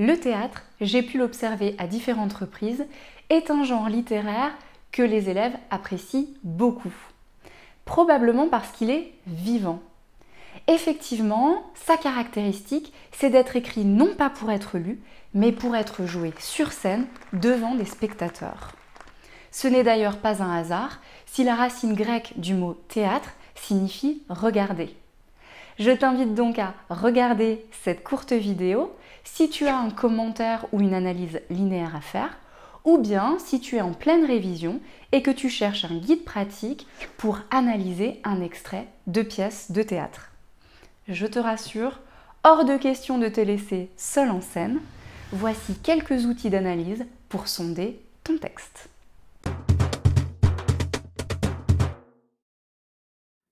Le théâtre, j'ai pu l'observer à différentes reprises, est un genre littéraire que les élèves apprécient beaucoup. Probablement parce qu'il est vivant. Effectivement, sa caractéristique, c'est d'être écrit non pas pour être lu, mais pour être joué sur scène devant des spectateurs. Ce n'est d'ailleurs pas un hasard si la racine grecque du mot théâtre signifie regarder. Je t'invite donc à regarder cette courte vidéo si tu as un commentaire ou une analyse linéaire à faire, ou bien si tu es en pleine révision et que tu cherches un guide pratique pour analyser un extrait de pièce de théâtre. Je te rassure, hors de question de te laisser seul en scène, voici quelques outils d'analyse pour sonder ton texte.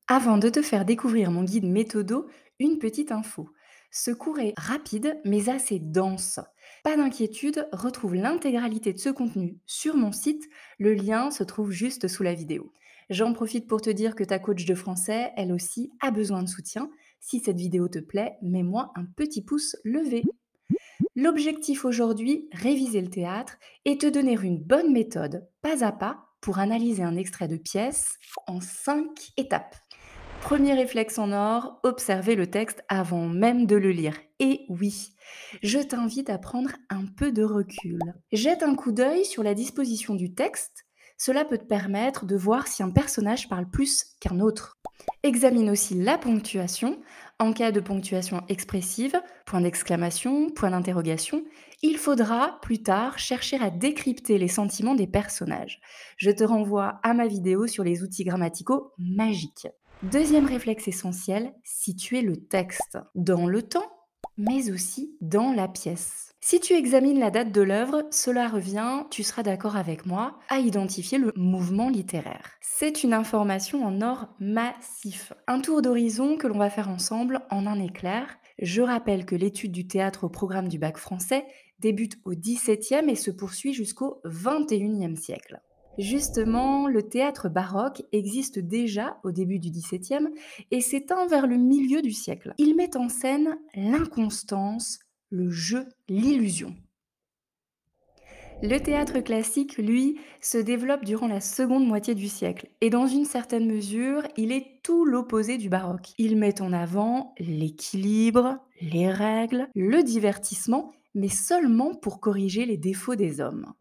Avant de te faire découvrir mon guide méthodo, une petite info. Ce cours est rapide mais assez dense. Pas d'inquiétude, retrouve l'intégralité de ce contenu sur mon site. Le lien se trouve juste sous la vidéo. J'en profite pour te dire que ta coach de français, elle aussi, a besoin de soutien. Si cette vidéo te plaît, mets-moi un petit pouce levé. L'objectif aujourd'hui, réviser le théâtre et te donner une bonne méthode, pas à pas, pour analyser un extrait de pièce en cinq étapes. Premier réflexe en or, observer le texte avant même de le lire. Et oui, je t'invite à prendre un peu de recul. Jette un coup d'œil sur la disposition du texte. Cela peut te permettre de voir si un personnage parle plus qu'un autre. Examine aussi la ponctuation. En cas de ponctuation expressive, point d'exclamation, point d'interrogation, il faudra plus tard chercher à décrypter les sentiments des personnages. Je te renvoie à ma vidéo sur les outils grammaticaux magiques. Deuxième réflexe essentiel, situer le texte dans le temps, mais aussi dans la pièce. Si tu examines la date de l'œuvre, cela revient, tu seras d'accord avec moi, à identifier le mouvement littéraire. C'est une information en or massif. Un tour d'horizon que l'on va faire ensemble en un éclair. Je rappelle que l'étude du théâtre au programme du bac français débute au XVIIe et se poursuit jusqu'au XXIe siècle. Justement, le théâtre baroque existe déjà au début du XVIIe et s'éteint vers le milieu du siècle. Il met en scène l'inconstance, le jeu, l'illusion. Le théâtre classique, lui, se développe durant la seconde moitié du siècle, et dans une certaine mesure, il est tout l'opposé du baroque. Il met en avant l'équilibre, les règles, le divertissement, mais seulement pour corriger les défauts des hommes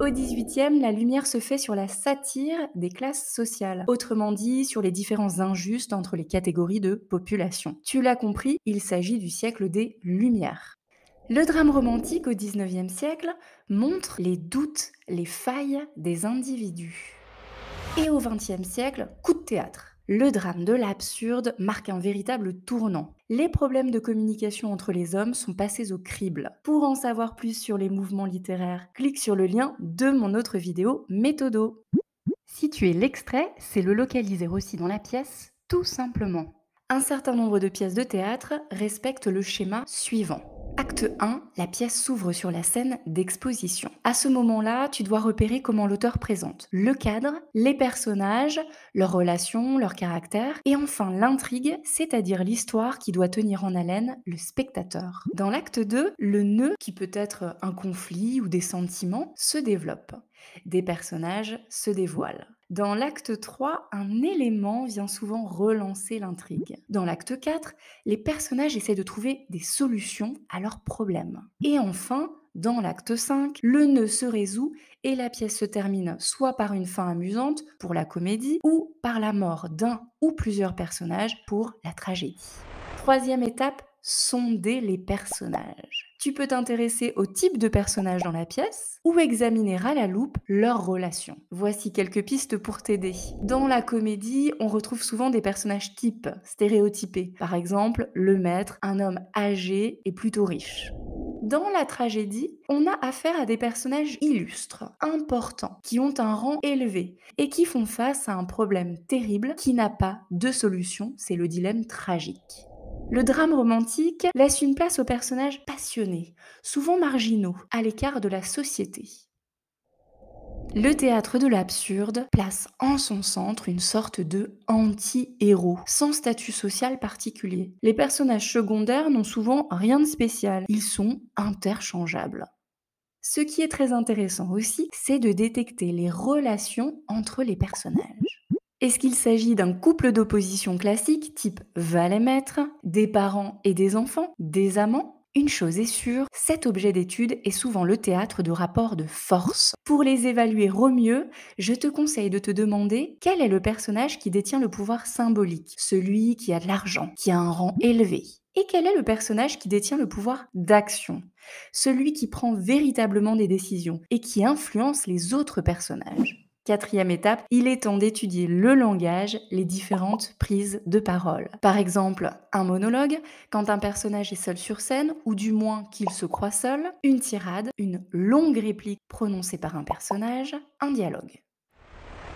au XVIIIe, la lumière se fait sur la satire des classes sociales, autrement dit sur les différences injustes entre les catégories de population. Tu l'as compris, il s'agit du siècle des Lumières. Le drame romantique au XIXe siècle montre les doutes, les failles des individus. Et au XXe siècle, coup de théâtre le drame de l'absurde marque un véritable tournant. Les problèmes de communication entre les hommes sont passés au crible. Pour en savoir plus sur les mouvements littéraires, clique sur le lien de mon autre vidéo Méthodo. Situer l'extrait, c'est le localiser aussi dans la pièce, tout simplement. Un certain nombre de pièces de théâtre respectent le schéma suivant. Acte 1, la pièce s'ouvre sur la scène d'exposition. À ce moment-là, tu dois repérer comment l'auteur présente le cadre, les personnages, leurs relations, leurs caractères, et enfin l'intrigue, c'est-à-dire l'histoire qui doit tenir en haleine le spectateur. Dans l'acte 2, le nœud, qui peut être un conflit ou des sentiments, se développe. Des personnages se dévoilent. Dans l'acte 3, un élément vient souvent relancer l'intrigue. Dans l'acte 4, les personnages essaient de trouver des solutions à leurs problèmes. Et enfin, dans l'acte 5, le nœud se résout et la pièce se termine soit par une fin amusante pour la comédie ou par la mort d'un ou plusieurs personnages pour la tragédie. Troisième étape, sonder les personnages tu peux t'intéresser au type de personnages dans la pièce ou examiner à la loupe leurs relations. Voici quelques pistes pour t'aider. Dans la comédie, on retrouve souvent des personnages types, stéréotypés. Par exemple, le maître, un homme âgé et plutôt riche. Dans la tragédie, on a affaire à des personnages illustres, importants, qui ont un rang élevé et qui font face à un problème terrible qui n'a pas de solution, c'est le dilemme tragique. Le drame romantique laisse une place aux personnages passionnés, souvent marginaux, à l'écart de la société. Le théâtre de l'absurde place en son centre une sorte de anti-héros, sans statut social particulier. Les personnages secondaires n'ont souvent rien de spécial, ils sont interchangeables. Ce qui est très intéressant aussi, c'est de détecter les relations entre les personnages. Est-ce qu'il s'agit d'un couple d'opposition classique type valet-maître, des parents et des enfants, des amants une chose est sûre, cet objet d'étude est souvent le théâtre de rapports de force. Pour les évaluer au mieux, je te conseille de te demander quel est le personnage qui détient le pouvoir symbolique, celui qui a de l'argent, qui a un rang élevé. Et quel est le personnage qui détient le pouvoir d'action, celui qui prend véritablement des décisions et qui influence les autres personnages Quatrième étape, il est temps d'étudier le langage, les différentes prises de parole. Par exemple, un monologue, quand un personnage est seul sur scène, ou du moins qu'il se croit seul, une tirade, une longue réplique prononcée par un personnage, un dialogue.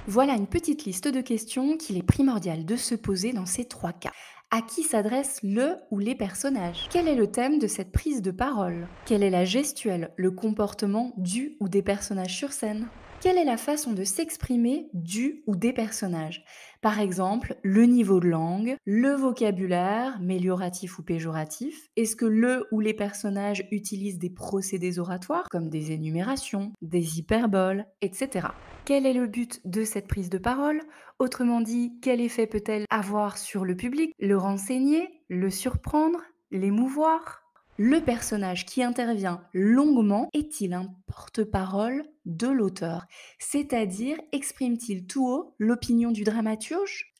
Voilà une petite liste de questions qu'il est primordial de se poser dans ces trois cas. À qui s'adresse le ou les personnages Quel est le thème de cette prise de parole Quelle est la gestuelle, le comportement du ou des personnages sur scène quelle est la façon de s'exprimer du ou des personnages. Par exemple, le niveau de langue, le vocabulaire, mélioratif ou péjoratif. Est-ce que le ou les personnages utilisent des procédés oratoires, comme des énumérations, des hyperboles, etc. Quel est le but de cette prise de parole Autrement dit, quel effet peut-elle avoir sur le public Le renseigner Le surprendre L'émouvoir le personnage qui intervient longuement est-il un porte-parole de l'auteur C'est-à-dire exprime-t-il tout haut l'opinion du dramaturge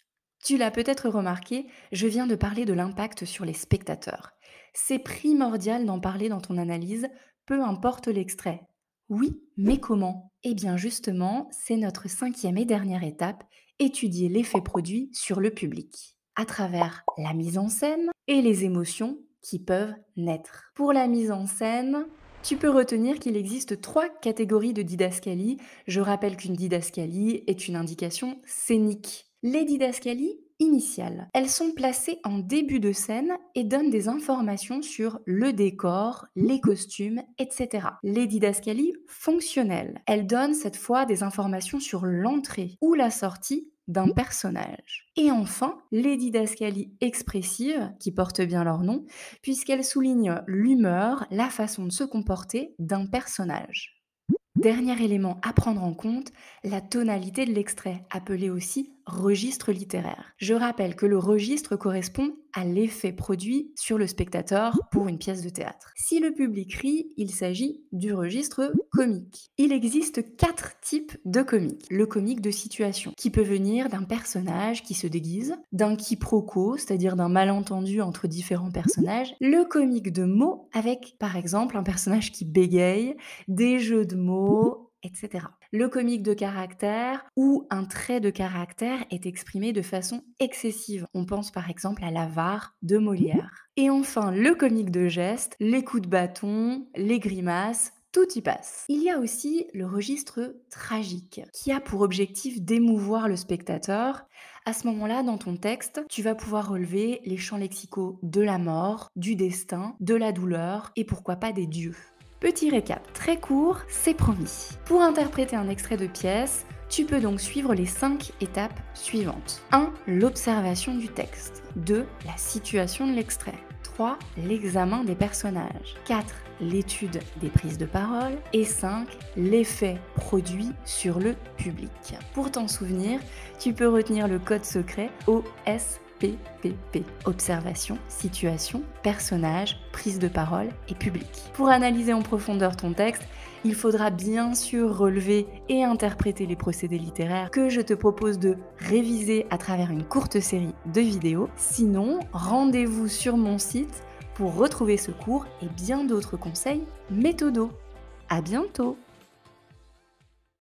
Tu l'as peut-être remarqué, je viens de parler de l'impact sur les spectateurs. C'est primordial d'en parler dans ton analyse, peu importe l'extrait. Oui, mais comment Eh bien justement, c'est notre cinquième et dernière étape, étudier l'effet produit sur le public, à travers la mise en scène et les émotions qui peuvent naître. Pour la mise en scène, tu peux retenir qu'il existe trois catégories de didascalies. Je rappelle qu'une didascalie est une indication scénique. Les didascalies initiales, elles sont placées en début de scène et donnent des informations sur le décor, les costumes, etc. Les didascalies fonctionnelles, elles donnent cette fois des informations sur l'entrée ou la sortie d'un personnage. Et enfin, les didascalies expressives, qui portent bien leur nom, puisqu'elles soulignent l'humeur, la façon de se comporter d'un personnage. Dernier élément à prendre en compte, la tonalité de l'extrait, appelée aussi registre littéraire. Je rappelle que le registre correspond à l'effet produit sur le spectateur pour une pièce de théâtre. Si le public rit, il s'agit du registre comique. Il existe quatre types de comique. Le comique de situation, qui peut venir d'un personnage qui se déguise, d'un quiproquo, c'est-à-dire d'un malentendu entre différents personnages, le comique de mots avec par exemple un personnage qui bégaye, des jeux de mots, etc. Le comique de caractère où un trait de caractère est exprimé de façon excessive. On pense par exemple à l'avare de Molière. Et enfin, le comique de geste, les coups de bâton, les grimaces, tout y passe. Il y a aussi le registre tragique, qui a pour objectif d'émouvoir le spectateur. À ce moment-là, dans ton texte, tu vas pouvoir relever les champs lexicaux de la mort, du destin, de la douleur et pourquoi pas des dieux. Petit récap très court, c'est promis. Pour interpréter un extrait de pièce, tu peux donc suivre les 5 étapes suivantes. 1. L'observation du texte. 2. La situation de l'extrait. 3. L'examen des personnages. 4. L'étude des prises de parole. Et 5. L'effet produit sur le public. Pour t'en souvenir, tu peux retenir le code secret OS Observation, situation, personnage, prise de parole et public. Pour analyser en profondeur ton texte, il faudra bien sûr relever et interpréter les procédés littéraires que je te propose de réviser à travers une courte série de vidéos. Sinon, rendez-vous sur mon site pour retrouver ce cours et bien d'autres conseils méthodaux. À bientôt